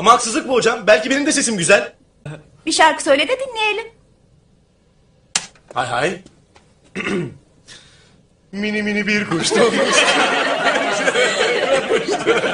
Ama haksızlık bu hocam. Belki benim de sesim güzel. Bir şarkı söyle de dinleyelim. Hay hay. mini mini bir kuştum.